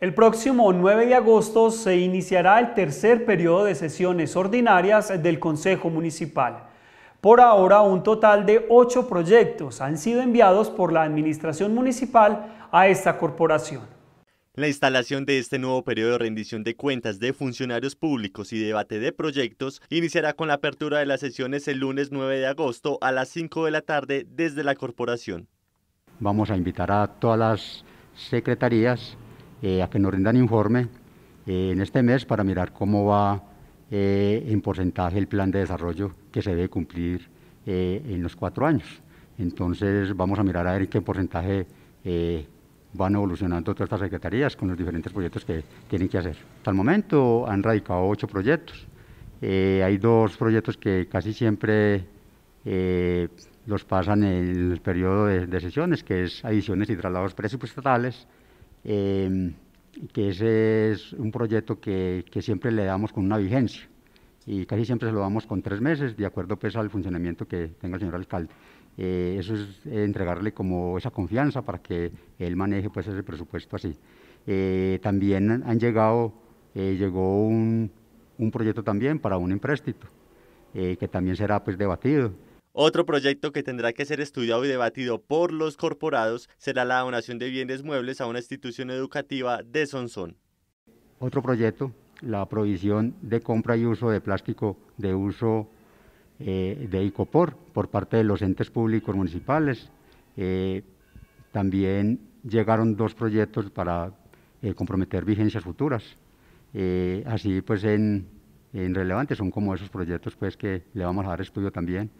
El próximo 9 de agosto se iniciará el tercer periodo de sesiones ordinarias del Consejo Municipal. Por ahora, un total de ocho proyectos han sido enviados por la Administración Municipal a esta corporación. La instalación de este nuevo periodo de rendición de cuentas de funcionarios públicos y debate de proyectos iniciará con la apertura de las sesiones el lunes 9 de agosto a las 5 de la tarde desde la corporación. Vamos a invitar a todas las secretarías eh, a que nos rindan informe eh, en este mes para mirar cómo va eh, en porcentaje el plan de desarrollo que se debe cumplir en los cuatro años. Entonces vamos a mirar a ver en qué porcentaje van evolucionando todas estas secretarías con los diferentes proyectos que tienen que hacer. Hasta el momento han radicado ocho proyectos. hay dos proyectos que casi siempre los pasan en el periodo de, de sesiones, que es adiciones y traslados presupuestales Em, que ese es un proyecto que, siempre le damos con una vigencia y casi siempre se lo damos con tres meses, de acuerdo pues al funcionamiento que tenga el señor alcalde. Eh, eso es eh, entregarle como esa confianza para que él maneje pues ese presupuesto así. Eh, también han llegado, llegó un, un, proyecto también para un empréstito, que también será pues debatido otro proyecto que tendrá que ser estudiado y debatido por los corporados será la donación de bienes muebles a una institución educativa de Sonsón. Otro proyecto, la provisión de compra y uso de plástico de uso eh, de ICOPOR por parte de los entes públicos municipales. Eh, también llegaron dos proyectos para eh, comprometer vigencias futuras. así pues en, en relevante son como esos proyectos pues que le vamos a dar estudio también.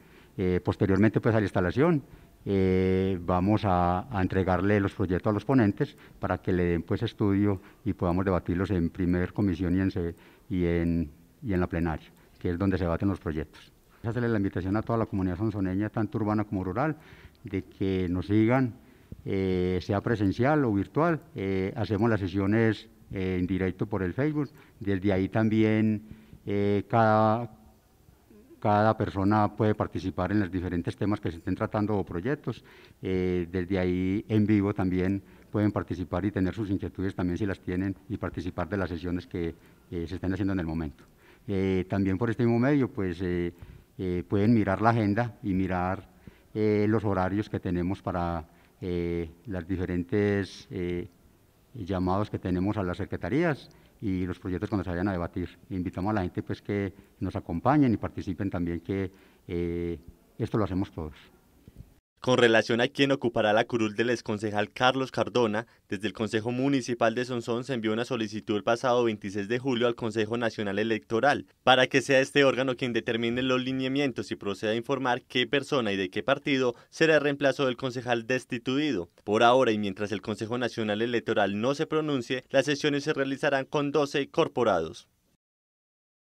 Eh, posteriormente, pues a la instalación, eh, vamos a, entregarle los proyectos a los ponentes para que le den pues estudio y podamos debatirlos en primer comisión y en, y en, y en la plenaria, que es donde se debaten los proyectos. Hacerle la invitación a toda la comunidad sonsoneña, tanto urbana como rural, de que nos sigan, eh, sea presencial o virtual. hacemos las sesiones en directo por el Facebook. Desde ahí también cada, cada persona puede participar en los diferentes temas que se estén tratando o proyectos. Eh, desde ahí en vivo también pueden participar y tener sus inquietudes también si las tienen y participar de las sesiones que eh, se estén haciendo en el momento. Eh, también por este mismo medio pues pueden mirar la agenda y mirar los horarios que tenemos para las diferentes llamados que tenemos a las secretarías y los proyectos cuando se vayan a debatir. Invitamos a la gente pues que nos acompañen y participen también, que eh, esto lo hacemos todos con relación a quien ocupará la curul del exconcejal Carlos Cardona, desde el Consejo Municipal de Sonsón se envió una solicitud el pasado 26 de julio al Consejo Nacional Electoral para que sea este órgano quien determine los lineamientos y proceda a informar qué persona y de qué partido será el reemplazo del concejal destituido. Por ahora y mientras el Consejo Nacional Electoral no se pronuncie, las sesiones se realizarán con 12 incorporados.